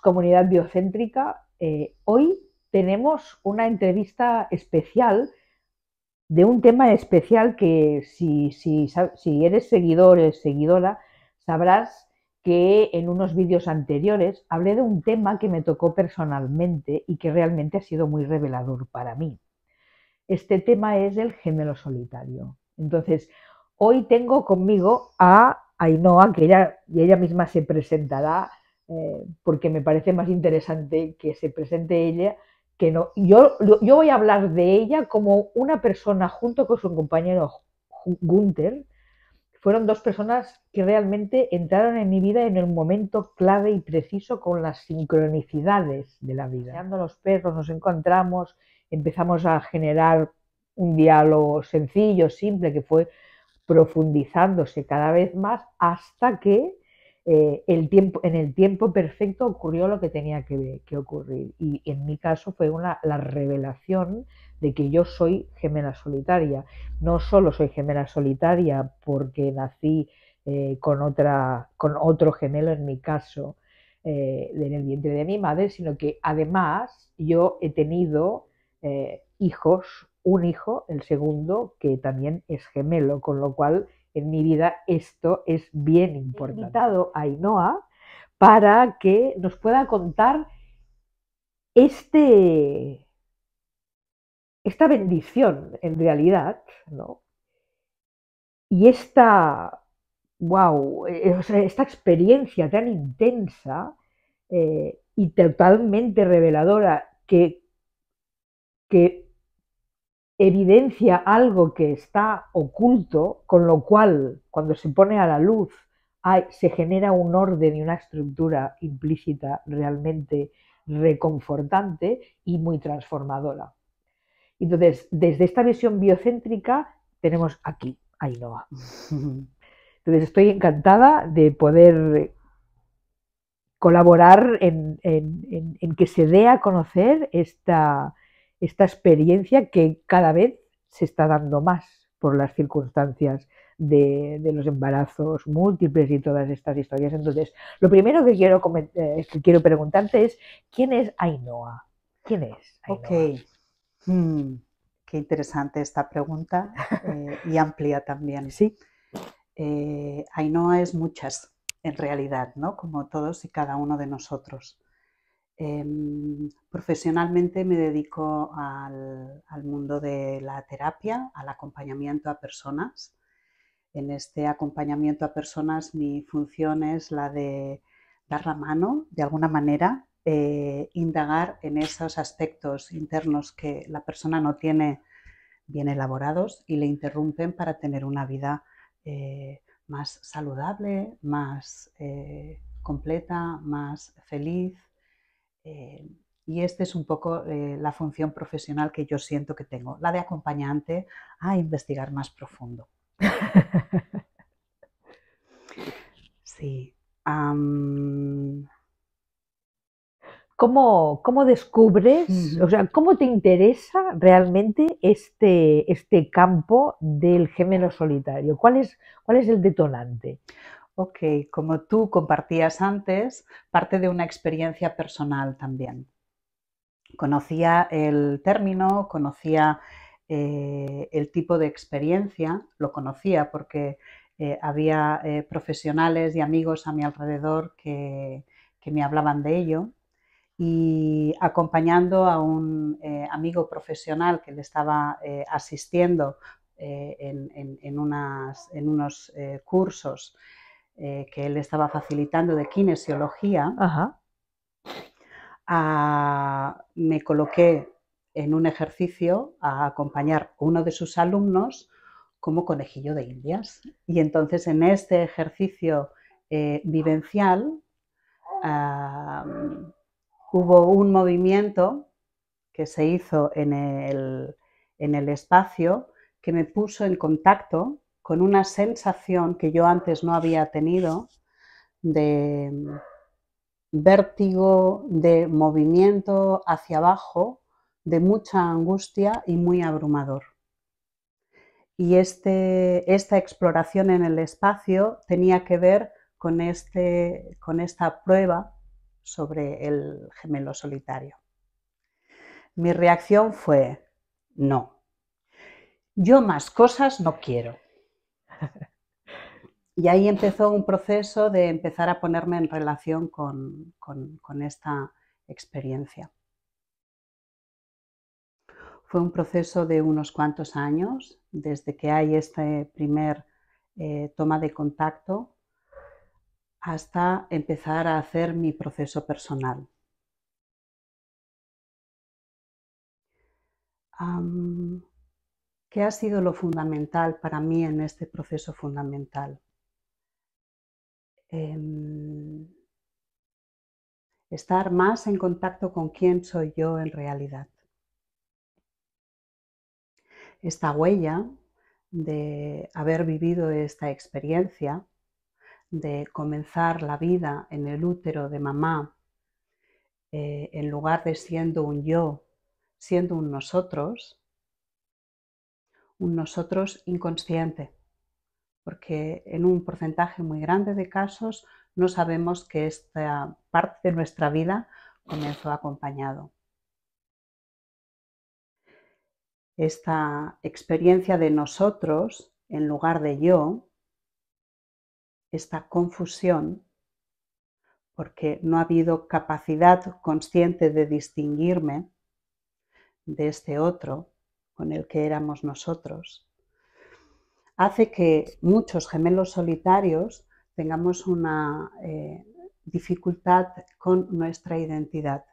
comunidad biocéntrica, eh, hoy tenemos una entrevista especial de un tema especial que si, si, si eres seguidor o seguidora, sabrás que en unos vídeos anteriores hablé de un tema que me tocó personalmente y que realmente ha sido muy revelador para mí. Este tema es el género solitario. Entonces, hoy tengo conmigo a Ainhoa, que ella, y ella misma se presentará eh, porque me parece más interesante que se presente ella que no. Yo, yo voy a hablar de ella como una persona junto con su compañero Gunther. Fueron dos personas que realmente entraron en mi vida en el momento clave y preciso con las sincronicidades de la vida. los perros, nos encontramos, empezamos a generar un diálogo sencillo, simple, que fue profundizándose cada vez más hasta que eh, el tiempo, en el tiempo perfecto ocurrió lo que tenía que, ocurrir. Y en mi caso fue una, la revelación de que yo soy gemela solitaria. No solo soy gemela solitaria porque nací eh, con, otra, con otro gemelo en mi caso eh, en el vientre de mi madre, sino que además yo he tenido hijos, un hijo, el segundo, que también es gemelo, con lo cual en mi vida, esto es bien importante. a Ainhoa para que nos pueda contar este, esta bendición en realidad, ¿no? Y esta, wow, eh, esta experiencia tan intensa eh, y totalmente reveladora que, que evidencia algo que está oculto, con lo cual cuando se pone a la luz hay, se genera un orden y una estructura implícita realmente reconfortante y muy transformadora. Entonces, desde esta visión biocéntrica tenemos aquí a Ainoa. Entonces, estoy encantada de poder colaborar en que se dé a conocer esta, esta experiencia que cada vez se está dando más por las circunstancias de, los embarazos múltiples y todas estas historias. Entonces, lo primero que quiero, eh, quiero preguntarte es, ¿quién es Ainhoa? ¿Quién es? Ainhoa? Ok. Hmm, qué interesante esta pregunta eh, y amplia también. Sí. Eh, Ainhoa es muchas, en realidad, ¿no? Como todos y cada uno de nosotros. Em, profesionalmente me dedico al, mundo de la terapia, al acompañamiento a personas. En este acompañamiento a personas mi función es la de dar la mano, de alguna manera, eh, indagar en esos aspectos internos que la persona no tiene bien elaborados y le interrumpen para tener una vida eh, más saludable, más eh, completa, más feliz, eh, y esta es un poco eh, la función profesional que yo siento que tengo, la de acompañante a investigar más profundo. sí. ¿Cómo, descubres, o sea, cómo te interesa realmente este, este campo del género solitario? ¿Cuál es, ¿Cuál es el detonante? Ok, como tú compartías antes, parte de una experiencia personal también. Conocía el término, conocía eh, el tipo de experiencia, lo conocía porque eh, había eh, profesionales y amigos a mi alrededor que, me hablaban de ello. Y acompañando a un amigo profesional que le estaba asistiendo en, unos cursos, eh, que él estaba facilitando de kinesiología, me coloqué en un ejercicio a acompañar a uno de sus alumnos como conejillo de indias. Y entonces en este ejercicio eh, vivencial hubo un movimiento que se hizo en el espacio que me puso en contacto con una sensación que yo antes no había tenido de vértigo, de movimiento hacia abajo, de mucha angustia y muy abrumador. Y este, esta exploración en el espacio tenía que ver este, con esta prueba sobre el gemelo solitario. Mi reacción fue, no, yo más cosas no quiero y ahí empezó un proceso de empezar a ponerme en relación con, esta experiencia. Fue un proceso de unos cuantos años, desde que hay este primer eh, toma de contacto hasta empezar a hacer mi proceso personal. ¿Qué ha sido lo fundamental para mí en este proceso fundamental? Em, estar más en contacto con quién soy yo en realidad. Esta huella de haber vivido esta experiencia, de comenzar la vida en el útero de mamá, eh, en lugar de siendo un yo, siendo un nosotros, un nosotros inconsciente, porque en un porcentaje muy grande de casos no sabemos que esta parte de nuestra vida comenzó acompañado. Esta experiencia de nosotros en lugar de yo, esta confusión, porque no ha habido capacidad consciente de distinguirme de este otro, con el que éramos nosotros, hace que muchos gemelos solitarios tengamos una eh, dificultad con nuestra identidad.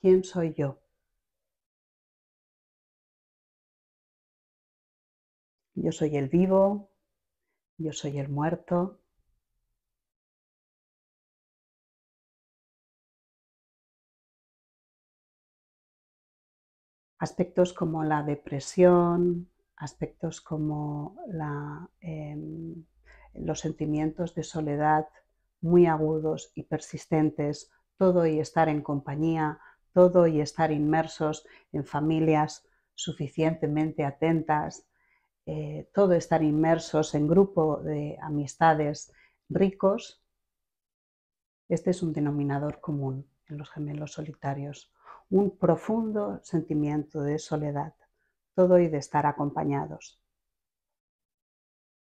¿Quién soy yo? Yo soy el vivo, yo soy el muerto, aspectos como la depresión, aspectos como em, los sentimientos de soledad muy agudos y persistentes, todo y estar en compañía, todo y estar inmersos en familias suficientemente atentas, eh, todo estar inmersos en grupo de amistades ricos, este es un denominador común en los gemelos solitarios un profundo sentimiento de soledad, todo y de estar acompañados.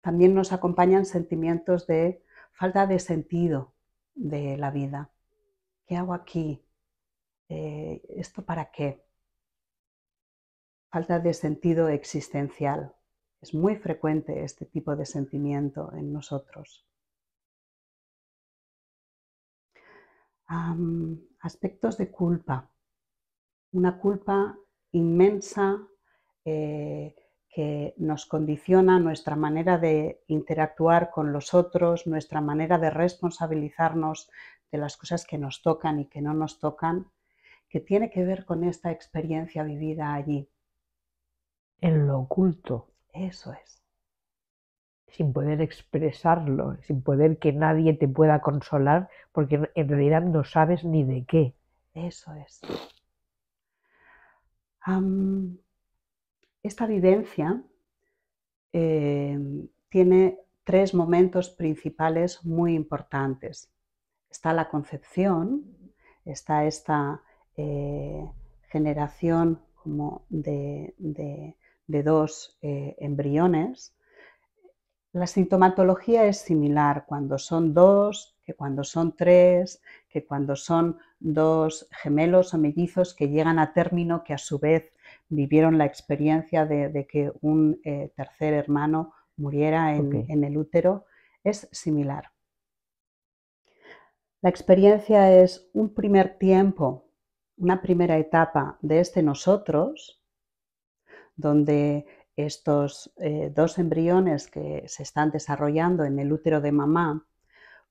También nos acompañan sentimientos de falta de sentido de la vida. ¿Qué hago aquí? Eh, ¿Esto para qué? Falta de sentido existencial. Es muy frecuente este tipo de sentimiento en nosotros. aspectos de culpa una culpa inmensa eh, que nos condiciona nuestra manera de interactuar con los otros, nuestra manera de responsabilizarnos de las cosas que nos tocan y que no nos tocan, que tiene que ver con esta experiencia vivida allí. En lo oculto. Eso es. Sin poder expresarlo, sin poder que nadie te pueda consolar, porque en realidad no sabes ni de qué. Eso es esta vivencia eh, tiene tres momentos principales muy importantes. Está la concepción, está esta eh, generación como de, dos eh, embriones. La sintomatología es similar cuando son dos, que cuando son tres, que cuando son dos gemelos o mellizos que llegan a término, que a su vez vivieron la experiencia de, que un eh, tercer hermano muriera en, el útero, es similar. La experiencia es un primer tiempo, una primera etapa de este nosotros, donde estos eh, dos embriones que se están desarrollando en el útero de mamá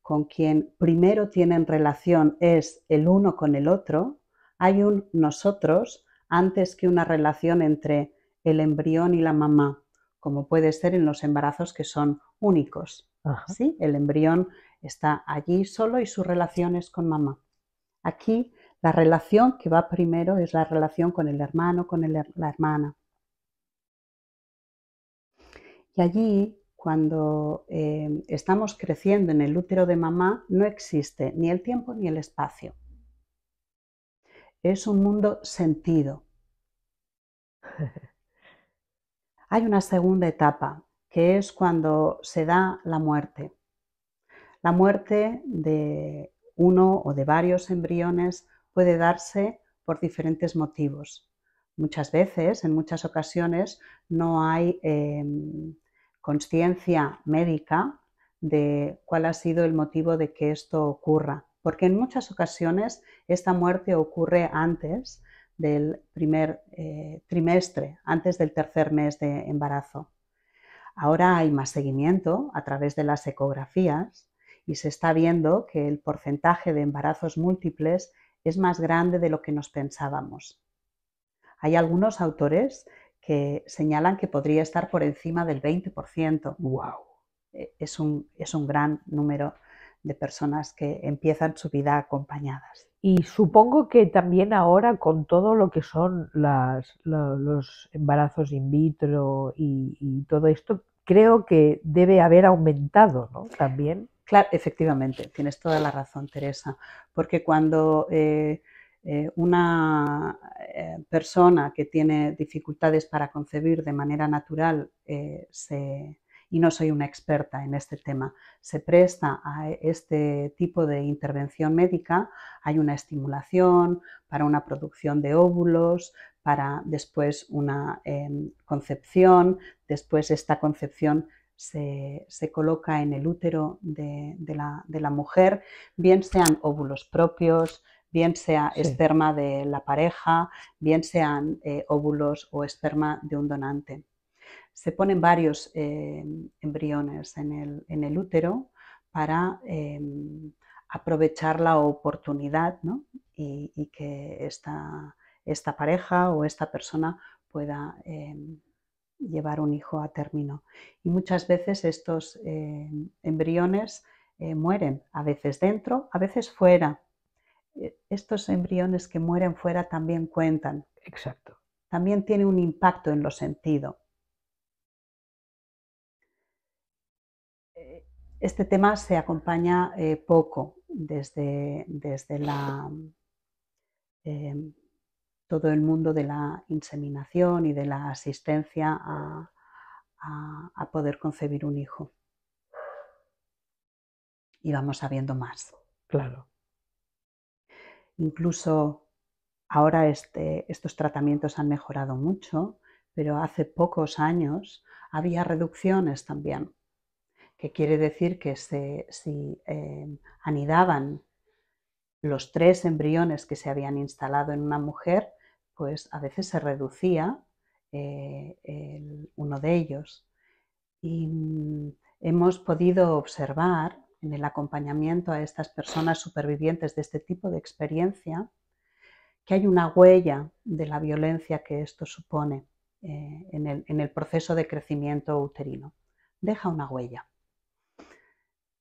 con quien primero tienen relación es el uno con el otro, hay un nosotros antes que una relación entre el embrión y la mamá, como puede ser en los embarazos que son únicos. ¿sí? El embrión está allí solo y su relación es con mamá. Aquí la relación que va primero es la relación con el hermano, con la hermana. Y allí cuando em, estamos creciendo en el útero de mamá, no existe ni el tiempo ni el espacio. Es un mundo sentido. Hay una segunda etapa, que es cuando se da la muerte. La muerte de uno o de varios embriones puede darse por diferentes motivos. Muchas veces, en muchas ocasiones, no hay... Em, conciencia médica de cuál ha sido el motivo de que esto ocurra. Porque en muchas ocasiones esta muerte ocurre antes del primer eh, trimestre, antes del tercer mes de embarazo. Ahora hay más seguimiento a través de las ecografías y se está viendo que el porcentaje de embarazos múltiples es más grande de lo que nos pensábamos. Hay algunos autores que señalan que podría estar por encima del 20%. ¡Wow! Eh, es un, es un gran número de personas que empiezan su vida acompañadas. Y supongo que también ahora con todo lo que son los embarazos in vitro y, todo esto, creo que debe haber aumentado, ¿no? También. Claro, efectivamente, tienes toda la razón, Teresa, porque cuando eh, eh, una eh, persona que tiene dificultades para concebir de manera natural eh, y no soy una experta en este tema, se presta a este tipo de intervención médica, hay una estimulación para una producción de óvulos, para después una em, concepción, después esta concepción se, coloca en el útero de la mujer, bien sean óvulos propios, bien sea esperma de la pareja, bien sean eh, óvulos o esperma de un donante. Se ponen varios eh, embriones en el, útero para em, aprovechar la oportunidad y, que esta, esta, pareja o esta persona pueda em, llevar un hijo a término. Y muchas veces estos em, embriones eh, mueren, a veces dentro, a veces fuera eh, estos embriones que mueren fuera también cuentan. Exacto. También tiene un impacto en lo sentido. Eh, este tema se acompaña eh, poco desde, la, em, todo el mundo de la inseminación y de la asistencia a, a, a poder concebir un hijo. Y vamos sabiendo más. Claro. Incluso ahora este, estos tratamientos han mejorado mucho, pero hace pocos años había reducciones también, que quiere decir que si eh, anidaban los tres embriones que se habían instalado en una mujer, pues a veces se reducía eh, uno de ellos. Y mm, hemos podido observar en el acompañamiento a estas personas supervivientes de este tipo de experiencia, que hay una huella de la violencia que esto supone eh, en, el, en el proceso de crecimiento uterino. Deja una huella.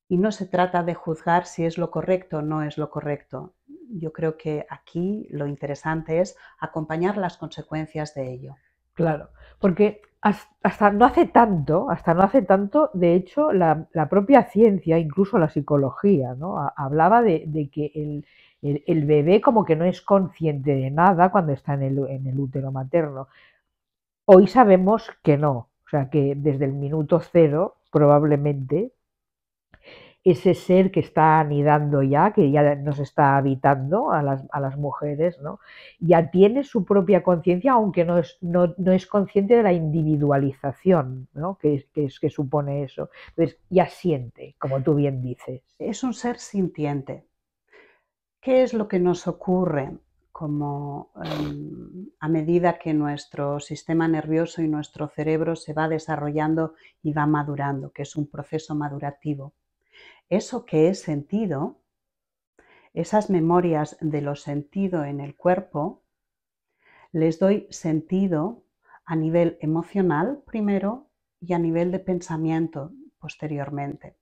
Y no se trata de juzgar si es lo correcto o no es lo correcto. Yo creo que aquí lo interesante es acompañar las consecuencias de ello. Claro, porque hasta no hace tanto, hasta no hace tanto, de hecho, la, la propia ciencia, incluso la psicología, ¿no? hablaba de, que el, bebé como que no es consciente de nada cuando está en el, en el útero materno. Hoy sabemos que no, o sea que desde el minuto cero probablemente ese ser que está anidando ya, que ya nos está habitando a las, mujeres, ya tiene su propia conciencia, aunque no es, consciente de la individualización que, que supone eso. ya siente, como tú bien dices. Es un ser sintiente. ¿Qué es lo que nos ocurre como em, a medida que nuestro sistema nervioso y nuestro cerebro se va desarrollando y va madurando, que es un proceso madurativo? eso que he sentido, esas memorias de lo sentido en el cuerpo, les doy sentido a nivel emocional primero y a nivel de pensamiento posteriormente.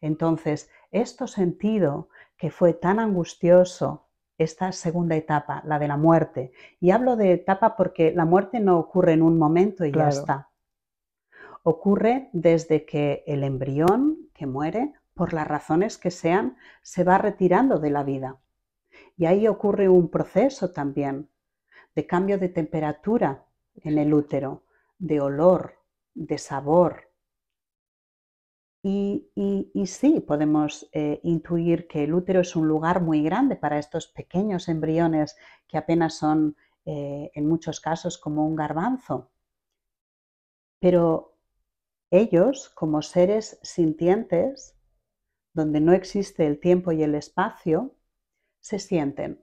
Entonces, esto sentido que fue tan angustioso, esta segunda etapa, la de la muerte, y hablo de etapa porque la muerte no ocurre en un momento y ya está. Ocurre desde que el embrión que muere por las razones que sean, se va retirando de la vida. Y ahí ocurre un proceso también de cambio de temperatura en el útero, de olor, de sabor. Y, sí, podemos eh, intuir que el útero es un lugar muy grande para estos pequeños embriones que apenas son, eh, en muchos casos, como un garbanzo. Pero ellos, como seres sintientes, donde no existe el tiempo y el espacio, se sienten.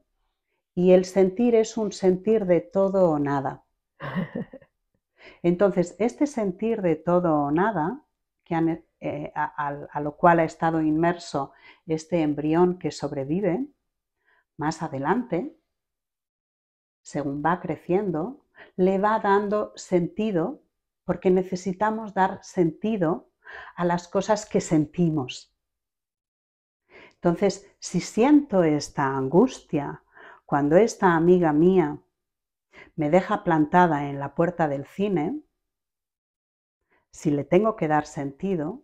Y el sentir es un sentir de todo o nada. Entonces, este sentir de todo o nada, eh, a, lo cual ha estado inmerso este embrión que sobrevive, más adelante, según va creciendo, le va dando sentido, porque necesitamos dar sentido a las cosas que sentimos. Entonces, si siento esta angustia, cuando esta amiga mía me deja plantada en la puerta del cine, si le tengo que dar sentido,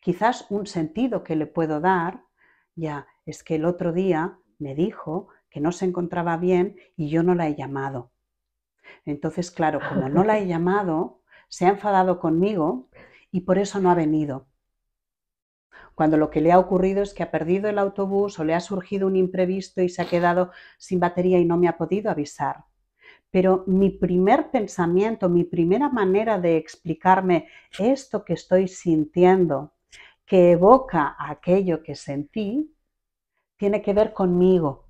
quizás un sentido que le puedo dar, ya, es que el otro día me dijo que no se encontraba bien y yo no la he llamado. Entonces, claro, como no la he llamado, se ha enfadado conmigo y por eso no ha venido cuando lo que le ha ocurrido es que ha perdido el autobús o le ha surgido un imprevisto y se ha quedado sin batería y no me ha podido avisar. Pero mi primer pensamiento, mi primera manera de explicarme esto que estoy sintiendo, que evoca aquello que sentí, tiene que ver conmigo,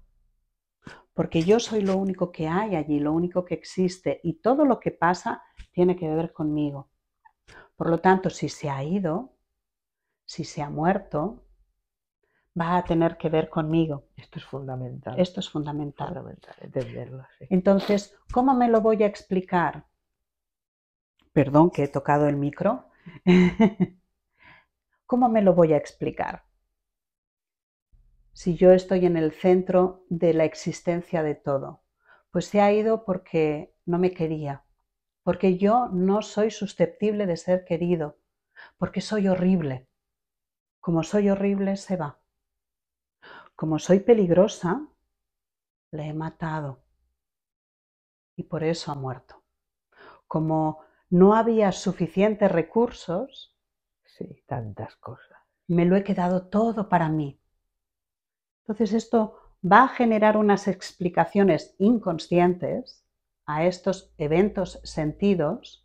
porque yo soy lo único que hay allí, lo único que existe, y todo lo que pasa tiene que ver conmigo. Por lo tanto, si se ha ido, si se ha muerto, va a tener que ver conmigo. Esto es fundamental. Esto es fundamental. Entonces, ¿cómo me lo voy a explicar? Perdón que he tocado el micro. ¿Cómo me lo voy a explicar? Si yo estoy en el centro de la existencia de todo, pues se ha ido porque no me quería, porque yo no soy susceptible de ser querido, porque soy horrible, como soy horrible, se va. Como soy peligrosa, le he matado. Y por eso ha muerto. Como no había suficientes recursos. Sí, tantas cosas. Me lo he quedado todo para mí. Entonces esto va a generar unas explicaciones inconscientes a estos eventos sentidos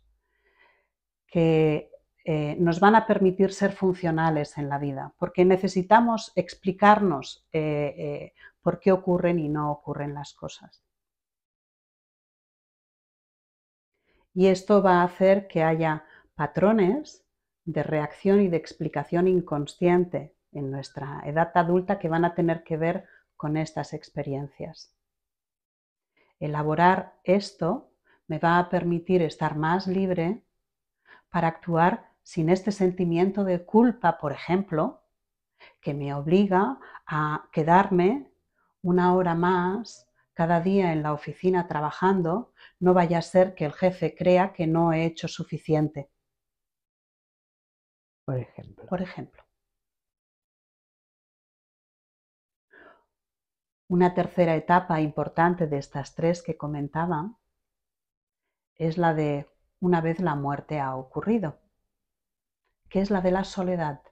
que eh, nos van a permitir ser funcionales en la vida, porque necesitamos explicarnos eh, eh, por qué ocurren y no ocurren las cosas. Y esto va a hacer que haya patrones de reacción y de explicación inconsciente en nuestra edad adulta que van a tener que ver con estas experiencias. Elaborar esto me va a permitir estar más libre para actuar sin este sentimiento de culpa, por ejemplo, que me obliga a quedarme una hora más cada día en la oficina trabajando, no vaya a ser que el jefe crea que no he hecho suficiente. Por ejemplo. Por ejemplo. Una tercera etapa importante de estas tres que comentaba es la de una vez la muerte ha ocurrido que es la de la soledad,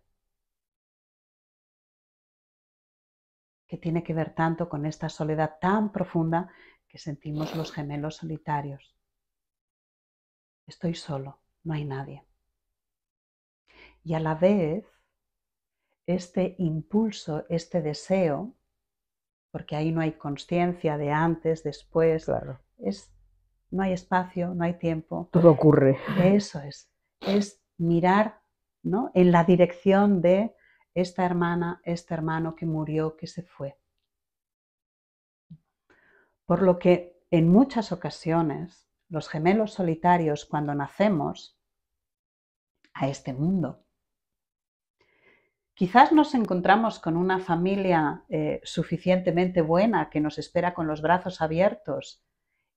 que tiene que ver tanto con esta soledad tan profunda que sentimos los gemelos solitarios. Estoy solo, no hay nadie. Y a la vez, este impulso, este deseo, porque ahí no hay conciencia de antes, después, es, no hay espacio, no hay tiempo. Todo ocurre. Eso es, es mirar en la dirección de esta hermana, este hermano que murió, que se fue. Por lo que en muchas ocasiones los gemelos solitarios cuando nacemos a este mundo, quizás nos encontramos con una familia eh, suficientemente buena que nos espera con los brazos abiertos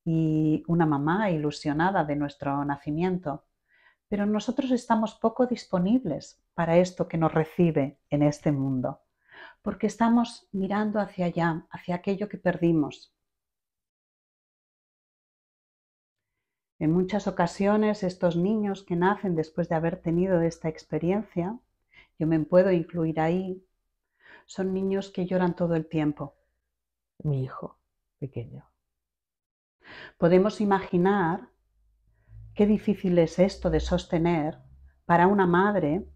y una mamá ilusionada de nuestro nacimiento pero nosotros estamos poco disponibles para esto que nos recibe en este mundo, porque estamos mirando hacia allá, hacia aquello que perdimos. En muchas ocasiones estos niños que nacen después de haber tenido esta experiencia, yo me puedo incluir ahí, son niños que lloran todo el tiempo. Mi hijo pequeño. Podemos imaginar Qué difícil es esto de sostener para una madre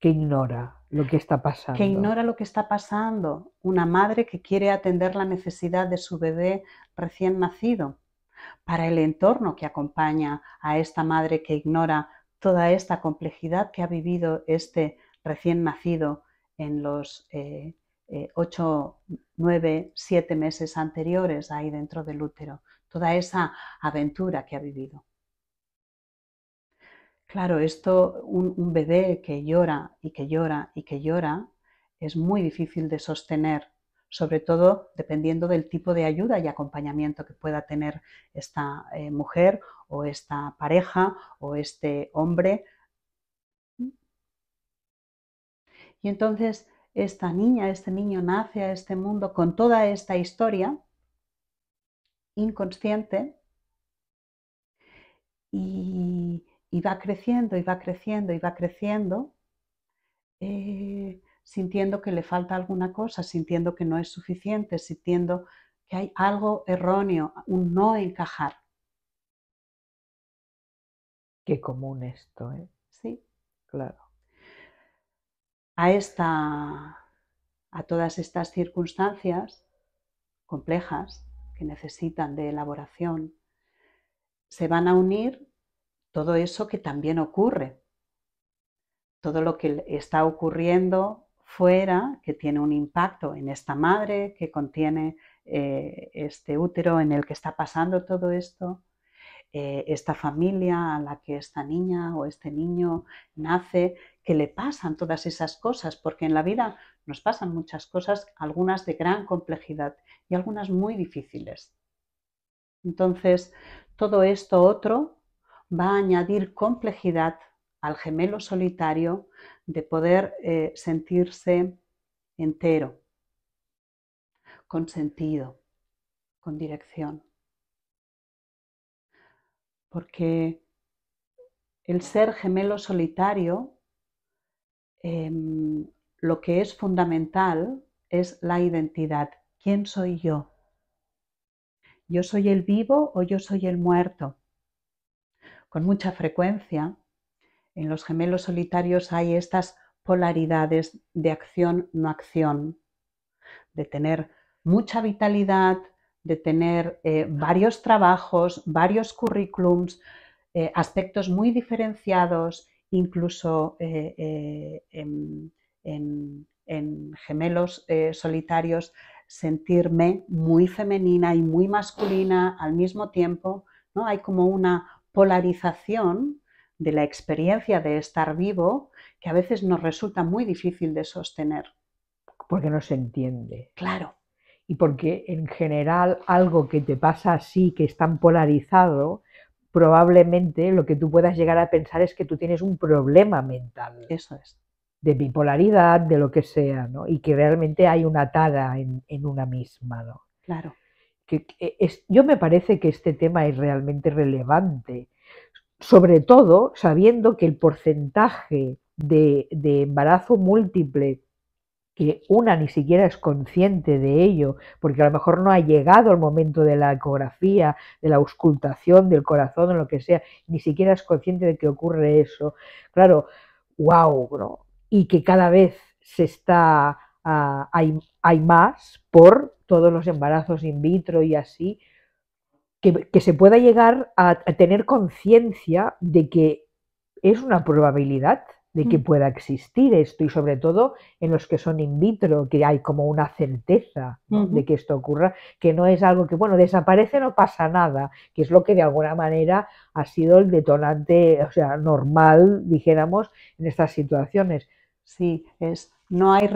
que ignora lo que está pasando. Que ignora lo que está pasando. Una madre que quiere atender la necesidad de su bebé recién nacido. Para el entorno que acompaña a esta madre que ignora toda esta complejidad que ha vivido este recién nacido en los eh, eh, ocho, nueve, siete meses anteriores ahí dentro del útero. Toda esa aventura que ha vivido. Claro, esto, un, bebé que llora y que llora y que llora, es muy difícil de sostener, sobre todo dependiendo del tipo de ayuda y acompañamiento que pueda tener esta eh, mujer o esta pareja o este hombre. Y entonces esta niña, este niño nace a este mundo con toda esta historia inconsciente y y va creciendo y va creciendo y va creciendo, eh, sintiendo que le falta alguna cosa, sintiendo que no es suficiente, sintiendo que hay algo erróneo, un no encajar. Qué común esto, ¿eh? Sí. Claro. A esta, a todas estas circunstancias complejas que necesitan de elaboración, se van a unir todo eso que también ocurre, todo lo que está ocurriendo fuera, que tiene un impacto en esta madre, que contiene eh, este útero en el que está pasando todo esto, eh, esta familia a la que esta niña o este niño nace, que le pasan todas esas cosas, porque en la vida nos pasan muchas cosas, algunas de gran complejidad y algunas muy difíciles. Entonces, todo esto otro va a añadir complejidad al gemelo solitario de poder eh, sentirse entero, con sentido, con dirección. Porque el ser gemelo solitario, em, lo que es fundamental es la identidad. ¿Quién soy yo? ¿Yo soy el vivo o yo soy el muerto? con mucha frecuencia, en los gemelos solitarios hay estas polaridades de acción-no acción, de tener mucha vitalidad, de tener eh, varios trabajos, varios currículums, eh, aspectos muy diferenciados, incluso eh, en, en, gemelos solitarios, sentirme muy femenina y muy masculina al mismo tiempo. ¿no? Hay como una polarización de la experiencia de estar vivo que a veces nos resulta muy difícil de sostener. Porque no se entiende. Claro. Y porque en general algo que te pasa así, que es tan polarizado, probablemente lo que tú puedas llegar a pensar es que tú tienes un problema mental. Eso es. De bipolaridad, de lo que sea, ¿no? Y que realmente hay una tara en, en una misma, ¿no? Claro yo me parece que este tema es realmente relevante, sobre todo sabiendo que el porcentaje de, embarazo múltiple que una ni siquiera es consciente de ello, porque a lo mejor no ha llegado el momento de la ecografía, de la auscultación del corazón o lo que sea, ni siquiera es consciente de que ocurre eso. Claro, wow, bro. Y que cada vez se está, ah, hay, hay, más por todos los embarazos in vitro y así, que, se pueda llegar a, tener conciencia de que es una probabilidad de que mm. pueda existir esto y sobre todo en los que son in vitro, que hay como una certeza de que esto ocurra, que no es algo que, bueno, desaparece, no pasa nada, que es lo que de alguna manera ha sido el detonante, o sea, normal, dijéramos, en estas situaciones. Sí, es, no hay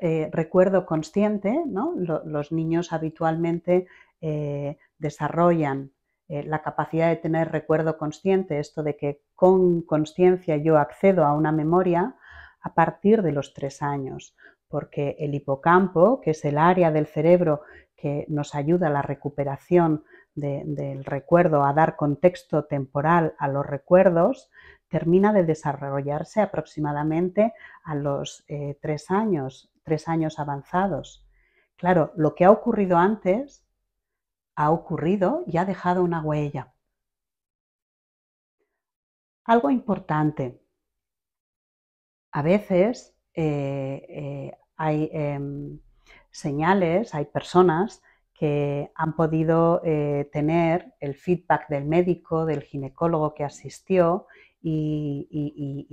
eh, recuerdo consciente, ¿no? los niños habitualmente eh, desarrollan eh, la capacidad de tener recuerdo consciente, esto de que con conciencia yo accedo a una memoria a partir de los tres años, porque el hipocampo, que es el área del cerebro que nos ayuda a la recuperación del recuerdo a dar contexto temporal a los recuerdos termina de desarrollarse aproximadamente a los eh, tres años, tres años avanzados. Claro, lo que ha ocurrido antes ha ocurrido y ha dejado una huella. Algo importante. A veces eh, eh, hay em, señales, hay personas que han podido eh, tener el feedback del médico, del ginecólogo que asistió y,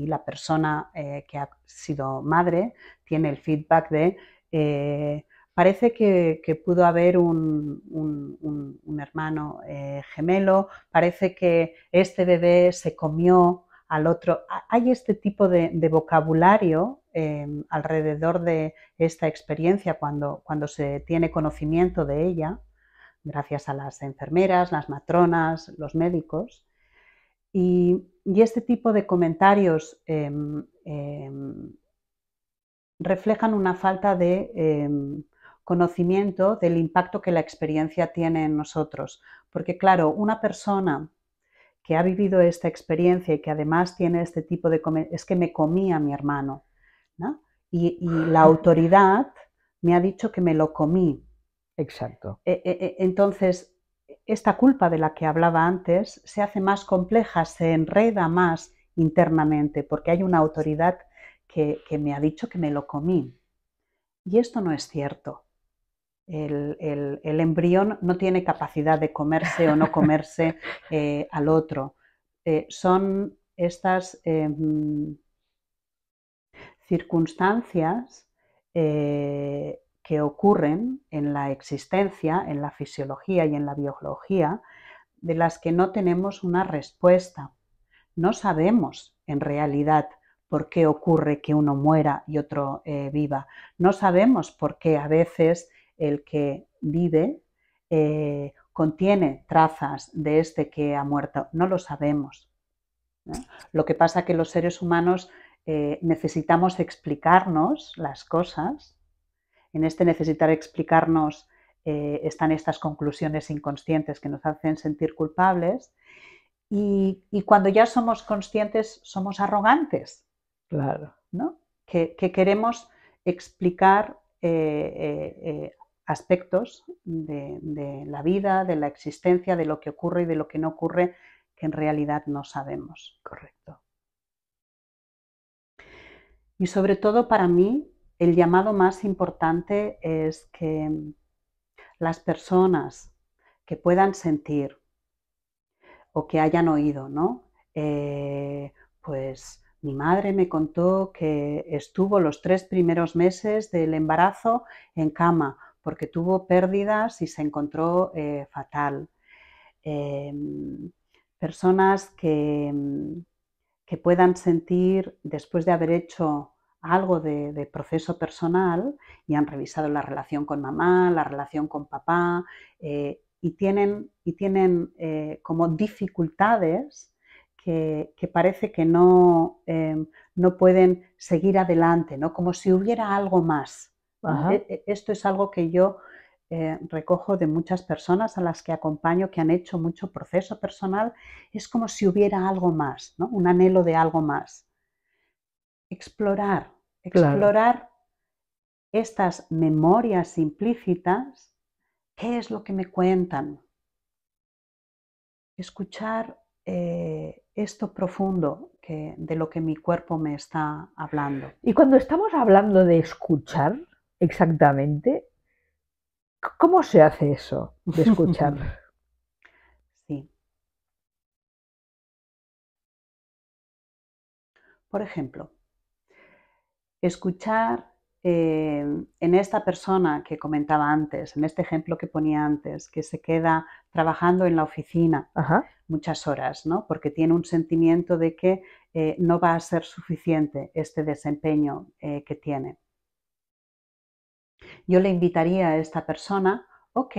la persona eh, que ha sido madre tiene el feedback de eh, parece que, pudo haber un hermano gemelo, parece que este bebé se comió al otro. Hay este tipo de, vocabulario em, alrededor de esta experiencia cuando, cuando se tiene conocimiento de ella, gracias a las enfermeras, las matronas, los médicos. Y, este tipo de comentarios em, em, reflejan una falta de conocimiento del impacto que la experiencia tiene en nosotros. Porque claro, una persona que ha vivido esta experiencia y que además tiene este tipo de... es que me comí a mi hermano. Y, la autoridad me ha dicho que me lo comí. Exacto. E, e, e, entonces, esta culpa de la que hablaba antes se hace más compleja, se enreda más internamente, porque hay una autoridad que me ha dicho que me lo comí. Y esto no es cierto el, embrión no tiene capacidad de comerse o no comerse eh, al otro. Eh, son estas em, circunstancias eh, que ocurren en la existencia, en la fisiología y en la biología, de las que no tenemos una respuesta. No sabemos en realidad por qué ocurre que uno muera y otro viva. No sabemos por qué a veces el que vive, eh, contiene trazas de este que ha muerto. No lo sabemos. Lo que pasa es que los seres humanos eh, necesitamos explicarnos las cosas. En este necesitar explicarnos eh, están estas conclusiones inconscientes que nos hacen sentir culpables. Y, cuando ya somos conscientes, somos arrogantes. Claro. ¿no? Que, queremos explicar aspectos de, la vida, de la existencia, de lo que ocurre y de lo que no ocurre, que en realidad no sabemos. Correcto. Y sobre todo para mí, el llamado más importante es que las personas que puedan sentir o que hayan oído, ¿no? Eh, pues mi madre me contó que estuvo los tres primeros meses del embarazo en cama porque tuvo pérdidas y se encontró eh, fatal. Em, personas que, em, que, puedan sentir, después de haber hecho algo de, proceso personal y han revisado la relación con mamá, la relación con papá, eh, y tienen, y tienen eh, como dificultades que, parece que no, em, no pueden seguir adelante, ¿no? como si hubiera algo más e, e, esto es algo que yo eh, recojo de muchas personas a las que acompaño que han hecho mucho proceso personal, es como si hubiera algo más, un anhelo de algo más. Explorar, explorar estas memorias implícitas, qué es lo que me cuentan. Escuchar eh, esto profundo de lo que mi cuerpo me está hablando. Y cuando estamos hablando de escuchar, exactamente. ¿Cómo se hace eso de escuchar? Sí. Por ejemplo, escuchar eh, en esta persona que comentaba antes, en este ejemplo que ponía antes, que se queda trabajando en la oficina muchas horas, ¿no? porque tiene un sentimiento de que eh, no va a ser suficiente este desempeño eh, que tiene yo le invitaría a esta persona, ok,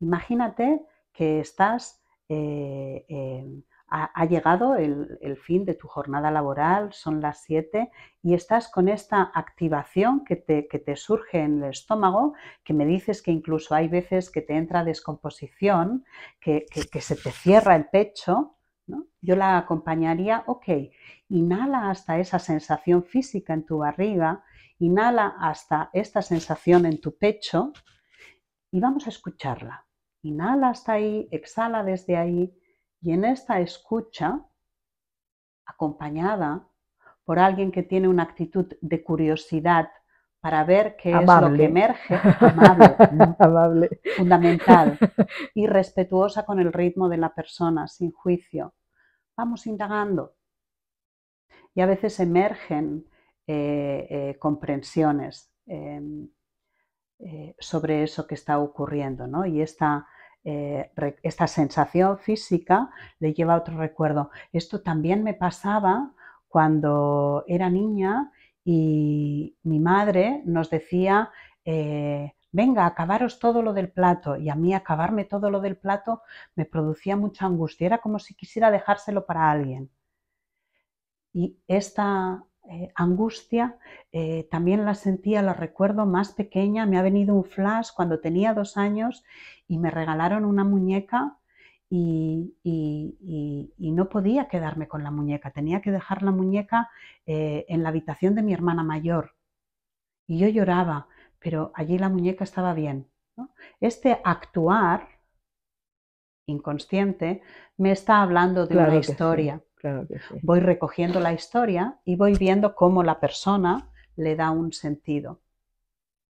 imagínate que estás, eh, em, ha, llegado el, fin de tu jornada laboral, son las 7 y estás con esta activación que te, surge en el estómago, que me dices que incluso hay veces que te entra descomposición, que, se te cierra el pecho, Yo la acompañaría, ok, inhala hasta esa sensación física en tu barriga Inhala hasta esta sensación en tu pecho y vamos a escucharla. Inhala hasta ahí, exhala desde ahí y en esta escucha, acompañada por alguien que tiene una actitud de curiosidad para ver qué es lo que emerge, amable, fundamental y respetuosa con el ritmo de la persona, sin juicio. Vamos indagando. Y a veces emergen eh, eh, comprensiones em, eh, sobre eso que está ocurriendo. ¿no? Y esta, esta sensación física le lleva a otro recuerdo. Esto también me pasaba cuando era niña y mi madre nos decía, venga, acabaros todo lo del plato. Y a mí acabarme todo lo del plato me producía mucha angustia. Era como si quisiera dejárselo para alguien. Y esta eh, angustia eh, también la sentía, la recuerdo más pequeña, me ha venido un flash cuando tenía dos años y me regalaron una muñeca y, no podía quedarme con la muñeca, tenía que dejar la muñeca eh, en la habitación de mi hermana mayor y yo lloraba, pero allí la muñeca estaba bien. Este actuar inconsciente me está hablando de una historia. Voy recogiendo la historia y voy viendo cómo la persona le da un sentido.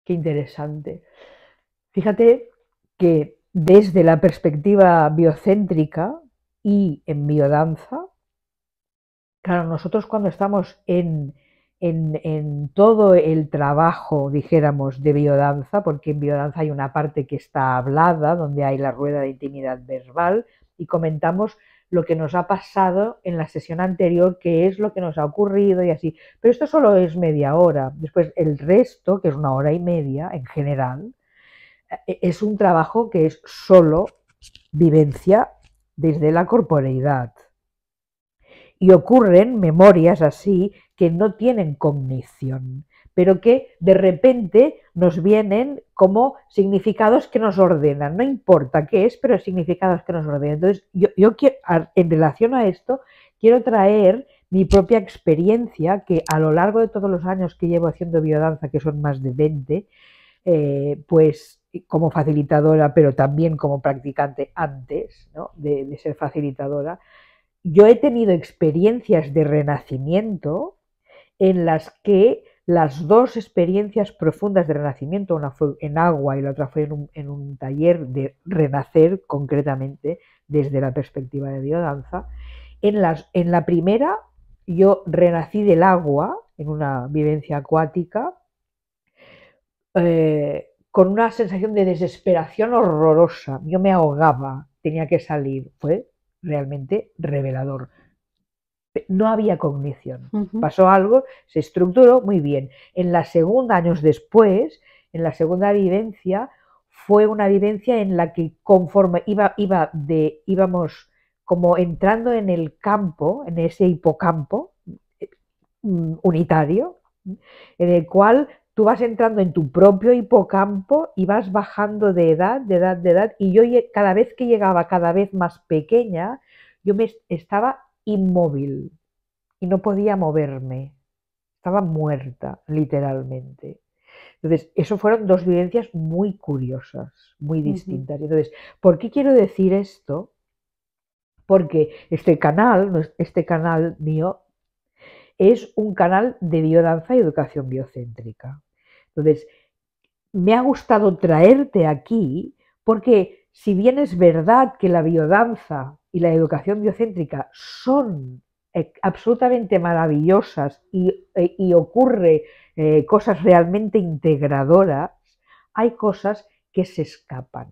Qué interesante. Fíjate que desde la perspectiva biocéntrica y en biodanza, claro, nosotros cuando estamos en, en, en, todo el trabajo, dijéramos, de biodanza, porque en biodanza hay una parte que está hablada, donde hay la rueda de intimidad verbal, y comentamos lo que nos ha pasado en la sesión anterior, qué es lo que nos ha ocurrido y así. Pero esto solo es media hora. Después el resto, que es una hora y media en general, eh, es un trabajo que es solo vivencia desde la corporeidad. Y ocurren memorias así que no tienen cognición, pero que de repente nos vienen como significados que nos ordenan. No importa qué es, pero significados que nos ordenan. Entonces, yo, en relación a esto, quiero traer mi propia experiencia, que a lo largo de todos los años que llevo haciendo biodanza, que son más de 20, eh, pues como facilitadora, pero también como practicante antes de ser facilitadora, yo he tenido experiencias de renacimiento en las que las dos experiencias profundas de renacimiento, una fue en agua y la otra fue en un, taller de renacer concretamente desde la perspectiva de biodanza. En, las, en la primera yo renací del agua, en una vivencia acuática, eh, con una sensación de desesperación horrorosa. Yo me ahogaba, tenía que salir. Fue realmente revelador no había cognición. Pasó algo, se estructuró muy bien. En la segunda, años después, en la segunda vivencia, fue una vivencia en la que conforme iba, iba de, íbamos como entrando en el campo, en ese hipocampo eh, mm, unitario, en el cual tú vas entrando en tu propio hipocampo y vas bajando de edad, de edad, de edad, y yo cada vez que llegaba cada vez más pequeña, yo me estaba inmóvil y no podía moverme. Estaba muerta, literalmente. Entonces, eso fueron dos vivencias muy curiosas, muy distintas. Entonces, ¿por qué quiero decir esto? Porque este canal, este canal mío, es un canal de biodanza y educación biocéntrica. Entonces, me ha gustado traerte aquí porque si bien es verdad que la biodanza y la educación biocéntrica son eh, absolutamente maravillosas y, ocurren eh, ocurre eh, cosas realmente integradoras, hay cosas que se escapan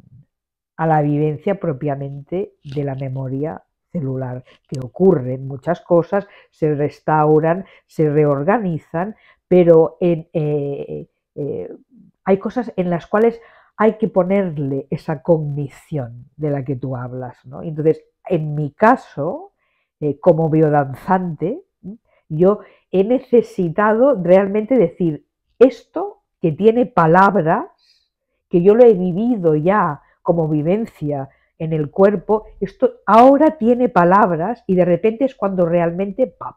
a la vivencia propiamente de la memoria celular, que ocurren muchas cosas, se restauran, se reorganizan, pero hay cosas en las cuales hay que ponerle esa cognición de la que tú hablas. ¿no? Entonces, en mi caso, eh, como biodanzante, yo he necesitado realmente decir esto que tiene palabras, que yo lo he vivido ya como vivencia en el cuerpo, esto ahora tiene palabras y de repente es cuando realmente ¡pap!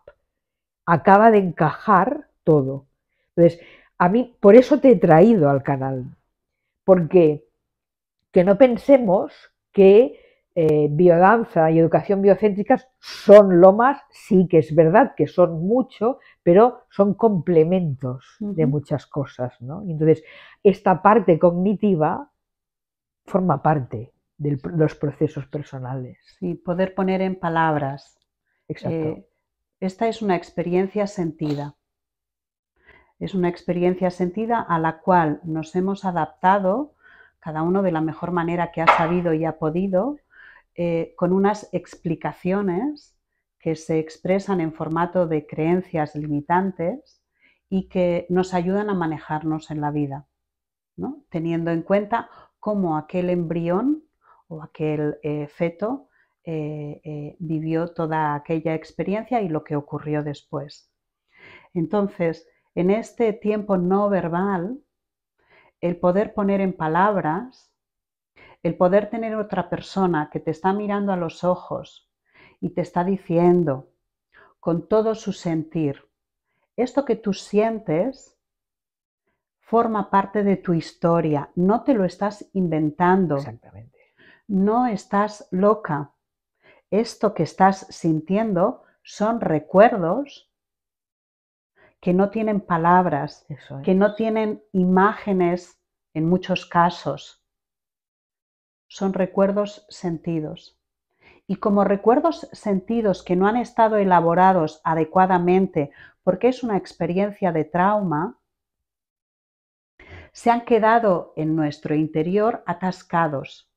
acaba de encajar todo. Entonces, a mí por eso te he traído al canal, porque que no pensemos que eh, biodanza y educación biocéntricas son lo más, sí que es verdad que son mucho, pero son complementos de muchas cosas. ¿no? Entonces, esta parte cognitiva forma parte de los procesos personales. Y poder poner en palabras. Exacto. Eh, esta es una experiencia sentida. Es una experiencia sentida a la cual nos hemos adaptado, cada uno de la mejor manera que ha sabido y ha podido, eh, con unas explicaciones que se expresan en formato de creencias limitantes y que nos ayudan a manejarnos en la vida, teniendo en cuenta cómo aquel embrión o aquel eh, feto eh, vivió toda aquella experiencia y lo que ocurrió después. Entonces, en este tiempo no verbal, el poder poner en palabras, el poder tener otra persona que te está mirando a los ojos y te está diciendo con todo su sentir, esto que tú sientes forma parte de tu historia, no te lo estás inventando. Exactamente. No estás loca. Esto que estás sintiendo son recuerdos que no tienen palabras, que no tienen imágenes en muchos casos. Son recuerdos sentidos. Y como recuerdos sentidos que no han estado elaborados adecuadamente porque es una experiencia de trauma, se han quedado en nuestro interior atascados.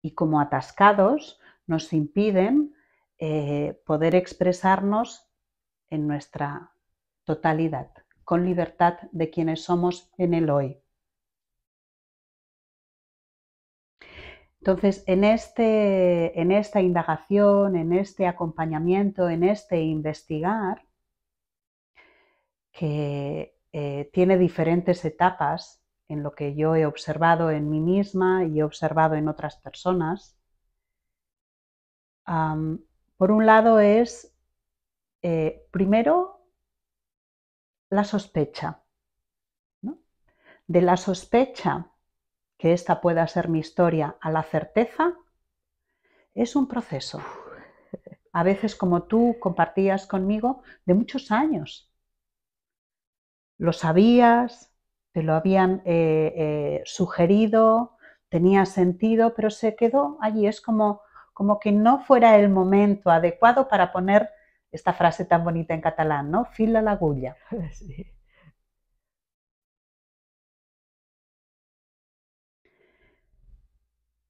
Y como atascados nos impiden eh, poder expresarnos en nuestra totalidad, con libertad de quienes somos en el hoy. Entonces, en, este, esta indagación, en este acompañamiento, en este investigar, que eh, tiene diferentes etapas en lo que yo he observado en mí misma y he observado en otras personas, por un lado es, eh, primero, la sospecha. De la sospecha, que esta pueda ser mi historia, a la certeza, es un proceso. A veces, como tú compartías conmigo, de muchos años. Lo sabías, te lo habían eh, eh, sugerido, tenía sentido, pero se quedó allí. Es como, como que no fuera el momento adecuado para poner esta frase tan bonita en catalán, ¿no? Fila la agulla.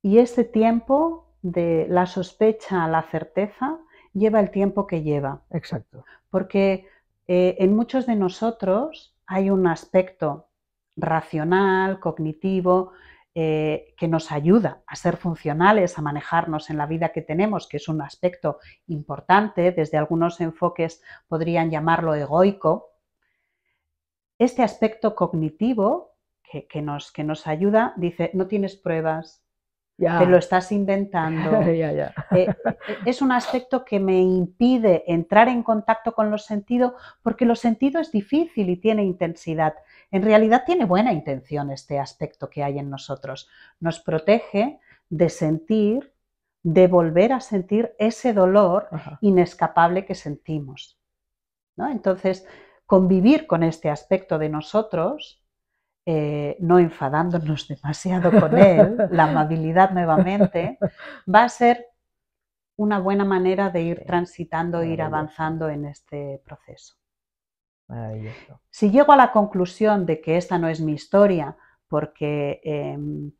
Y este tiempo de la sospecha a la certeza lleva el tiempo que lleva. Exacto. Porque eh, en muchos de nosotros hay un aspecto racional, cognitivo, eh, que nos ayuda a ser funcionales, a manejarnos en la vida que tenemos, que es un aspecto importante, desde algunos enfoques podrían llamarlo egoico. Este aspecto cognitivo que nos ayuda dice, no tienes pruebas, te lo estás inventando. Eh, eh, es un aspecto que me impide entrar en contacto con los sentidos porque los sentidos es difícil y tiene intensidad. En realidad tiene buena intención este aspecto que hay en nosotros. Nos protege de sentir, de volver a sentir ese dolor inescapable que sentimos. Entonces, convivir con este aspecto de nosotros eh, no enfadándonos demasiado con él, la amabilidad nuevamente, va a ser una buena manera de ir transitando, ir avanzando en este proceso. Si llego a la conclusión de que esta no es mi historia, porque, em,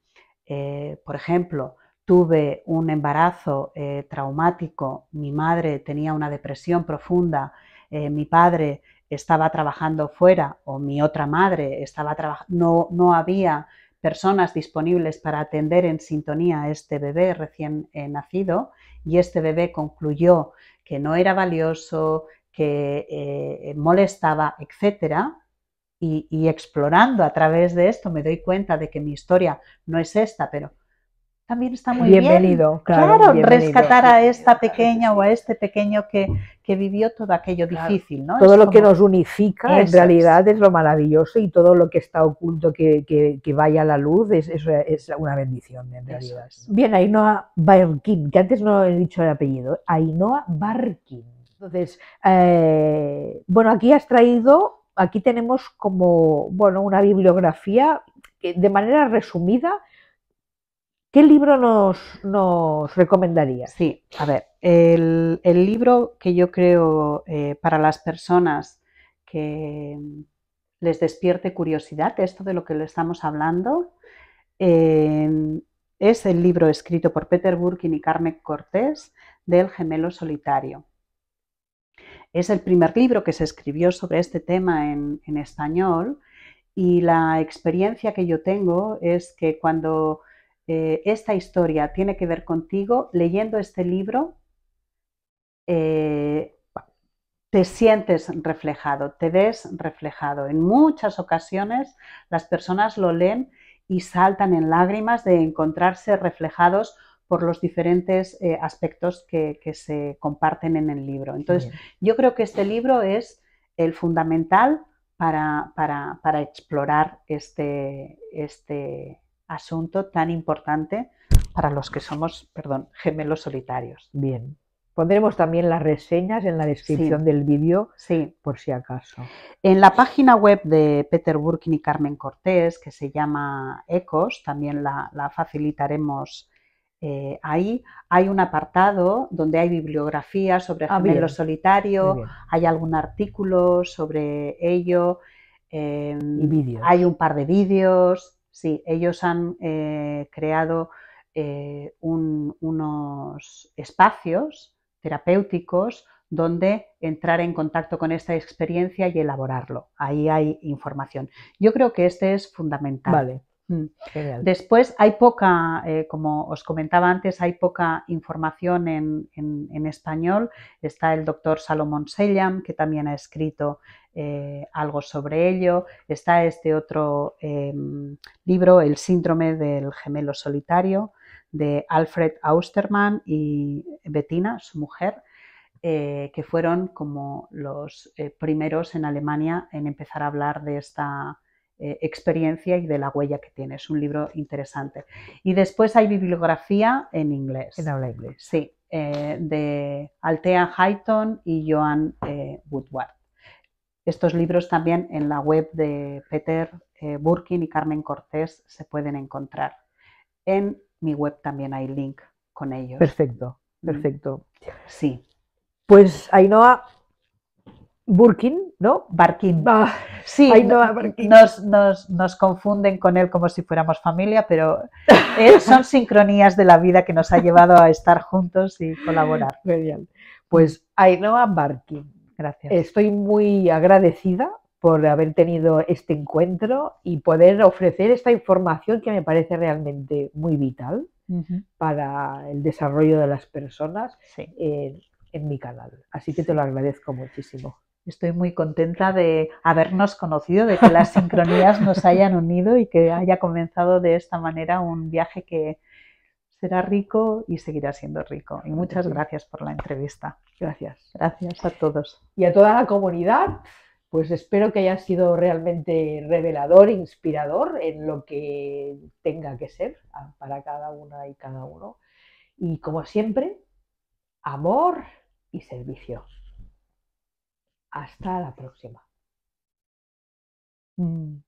eh, por ejemplo, tuve un embarazo eh, traumático, mi madre tenía una depresión profunda, mi padre estaba trabajando fuera o mi otra madre estaba trabajando, no había personas disponibles para atender en sintonía a este bebé recién eh, nacido y este bebé concluyó que no era valioso, que eh, molestaba, etc. Y, y, explorando a través de esto me doy cuenta de que mi historia no es esta, pero también está muy bienvenido, bien. Claro, rescatar a esta pequeña o a este pequeño que, vivió todo aquello difícil. ¿no? Todo lo que nos unifica en realidad es. lo maravilloso y todo lo que está oculto que, vaya a la luz es, una bendición en realidad. Bien, Ainhoa Barkin, que antes no he dicho el apellido, Ainhoa Barkin. Entonces, eh, bueno, aquí has traído, aquí tenemos como, bueno, una bibliografía que de manera resumida ¿Qué libro nos, recomendarías? Sí, a ver, el, libro que yo creo eh, para las personas que les despierte curiosidad, esto de lo que le estamos hablando, em, es el libro escrito por Peter Burkin y Carmen Cortés del gemelo solitario. Es el primer libro que se escribió sobre este tema en español y la experiencia que yo tengo es que cuando eh, esta historia tiene que ver contigo, leyendo este libro, eh, te sientes reflejado, te ves reflejado. En muchas ocasiones las personas lo leen y saltan en lágrimas de encontrarse reflejados por los diferentes eh, aspectos que, se comparten en el libro. Entonces, yo creo que este libro es el fundamental para, para explorar este, este, asunto tan importante para los que somos, perdón, gemelos solitarios. Bien. Pondremos también las reseñas en la descripción del vídeo, sí. por si acaso. En la página web de Peter Burkin y Carmen Cortés, que se llama ECOS, también la, facilitaremos eh, ahí, hay un apartado donde hay bibliografía sobre ah, gemelos gemelo solitario, hay algún artículo sobre ello. Eh, y vídeos. Hay un par de vídeos, Sí, ellos han eh, creado eh, unos espacios terapéuticos donde entrar en contacto con esta experiencia y elaborarlo. Ahí hay información. Yo creo que este es fundamental. Mm. Después hay poca, eh, como os comentaba antes, hay poca información en, español. Está el doctor Salomón Sellam, que también ha escrito eh, algo sobre ello. Está este otro em, libro, El síndrome del gemelo solitario, de Alfred Austerman y Bettina, su mujer, eh, que fueron como los primeros en Alemania en empezar a hablar de esta eh, experiencia y de la huella que tiene. Es un libro interesante. Y después hay bibliografía en inglés. En habla inglés. Sí, eh, de Altea Highton y Joan eh, Woodward. Estos libros también en la web de Peter Burkin y Carmen Cortés se pueden encontrar. En mi web también hay link con ellos. Perfecto, perfecto. Sí. Pues Ainoa Burkin, ¿no? Barquín. sí, Ainhoa Nos, nos, nos, confunden con él como si fuéramos familia, pero son sincronías de la vida que nos ha llevado a estar juntos y colaborar. Pues Ainhoa Barquín. Gracias. Estoy muy agradecida por haber tenido este encuentro y poder ofrecer esta información que me parece realmente muy vital para el desarrollo de las personas en, mi canal. Así que te lo agradezco muchísimo. Estoy muy contenta de habernos conocido, de que las sincronías nos hayan unido y que haya comenzado de esta manera un viaje que será rico y seguirá siendo rico. Y muchas gracias por la entrevista. Gracias. Gracias a todos. Y a toda la comunidad, pues espero que haya sido realmente revelador, inspirador en lo que tenga que ser para cada una y cada uno. Y como siempre, amor y servicio. Hasta la próxima. Mm.